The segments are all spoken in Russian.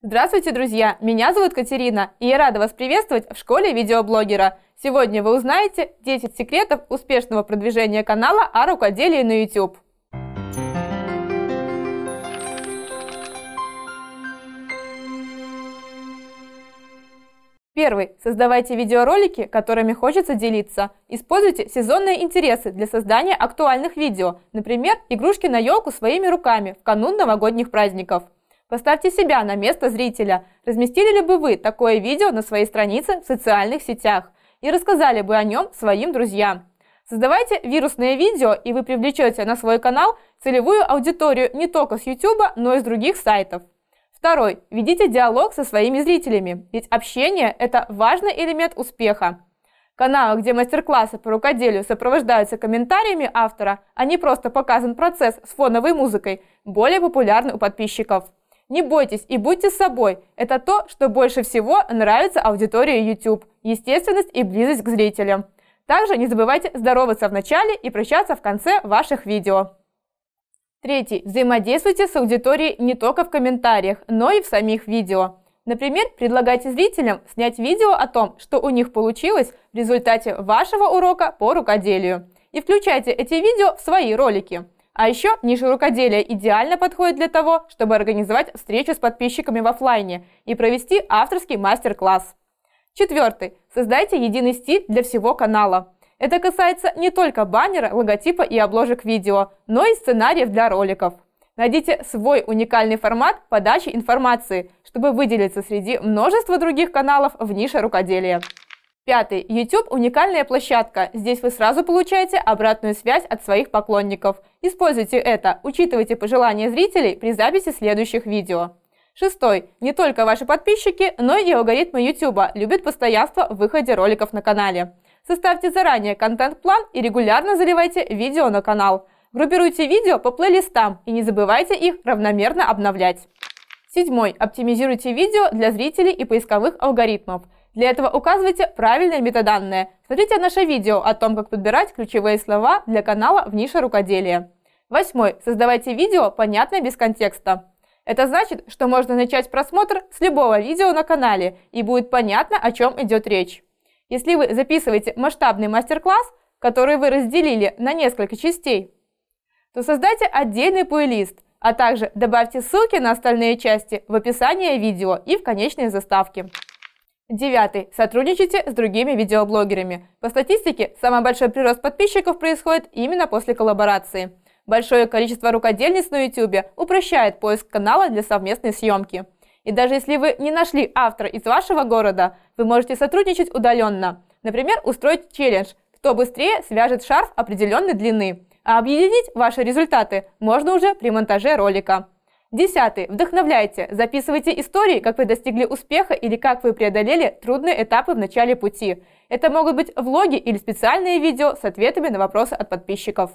Здравствуйте, друзья! Меня зовут Катерина, и я рада вас приветствовать в школе видеоблогера. Сегодня вы узнаете 10 секретов успешного продвижения канала о рукоделии на YouTube. Первый. Создавайте видеоролики, которыми хочется делиться. Используйте сезонные интересы для создания актуальных видео, например, игрушки на елку своими руками в канун новогодних праздников. Поставьте себя на место зрителя. Разместили ли бы вы такое видео на своей странице в социальных сетях? И рассказали бы о нем своим друзьям. Создавайте вирусные видео, и вы привлечете на свой канал целевую аудиторию не только с YouTube, но и с других сайтов. Второй. Ведите диалог со своими зрителями, ведь общение – это важный элемент успеха. Каналы, где мастер-классы по рукоделию сопровождаются комментариями автора, а не просто показан процесс с фоновой музыкой, более популярны у подписчиков. Не бойтесь и будьте собой. Это то, что больше всего нравится аудитории YouTube. Естественность и близость к зрителям. Также не забывайте здороваться в начале и прощаться в конце ваших видео. Третий. Взаимодействуйте с аудиторией не только в комментариях, но и в самих видео. Например, предлагайте зрителям снять видео о том, что у них получилось в результате вашего урока по рукоделию. И включайте эти видео в свои ролики. А еще ниша рукоделия идеально подходит для того, чтобы организовать встречу с подписчиками в офлайне и провести авторский мастер-класс. Четвертый. Создайте единый стиль для всего канала. Это касается не только баннера, логотипа и обложек видео, но и сценариев для роликов. Найдите свой уникальный формат подачи информации, чтобы выделиться среди множества других каналов в нише рукоделия. Пятый. YouTube – уникальная площадка. Здесь вы сразу получаете обратную связь от своих поклонников. Используйте это, учитывайте пожелания зрителей при записи следующих видео. Шестой. Не только ваши подписчики, но и алгоритмы YouTube любят постоянство в выходе роликов на канале. Составьте заранее контент-план и регулярно заливайте видео на канал. Группируйте видео по плейлистам и не забывайте их равномерно обновлять. Седьмой. Оптимизируйте видео для зрителей и поисковых алгоритмов – для этого указывайте правильные метаданные. Смотрите наше видео о том, как подбирать ключевые слова для канала в нише рукоделия. Восьмой. Создавайте видео, понятное без контекста. Это значит, что можно начать просмотр с любого видео на канале и будет понятно, о чем идет речь. Если вы записываете масштабный мастер-класс, который вы разделили на несколько частей, то создайте отдельный плейлист, а также добавьте ссылки на остальные части в описание видео и в конечные заставки. Девятый. Сотрудничайте с другими видеоблогерами. По статистике, самый большой прирост подписчиков происходит именно после коллаборации. Большое количество рукодельниц на YouTube упрощает поиск канала для совместной съемки. И даже если вы не нашли автора из вашего города, вы можете сотрудничать удаленно. Например, устроить челлендж «Кто быстрее свяжет шарф определенной длины». А объединить ваши результаты можно уже при монтаже ролика. Десятый. Вдохновляйте. Записывайте истории, как вы достигли успеха или как вы преодолели трудные этапы в начале пути. Это могут быть влоги или специальные видео с ответами на вопросы от подписчиков.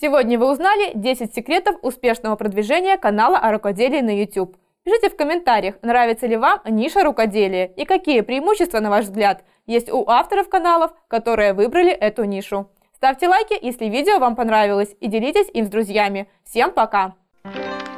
Сегодня вы узнали 10 секретов успешного продвижения канала о рукоделии на YouTube. Пишите в комментариях, нравится ли вам ниша рукоделия и какие преимущества, на ваш взгляд, есть у авторов каналов, которые выбрали эту нишу. Ставьте лайки, если видео вам понравилось, и делитесь им с друзьями. Всем пока! Thank you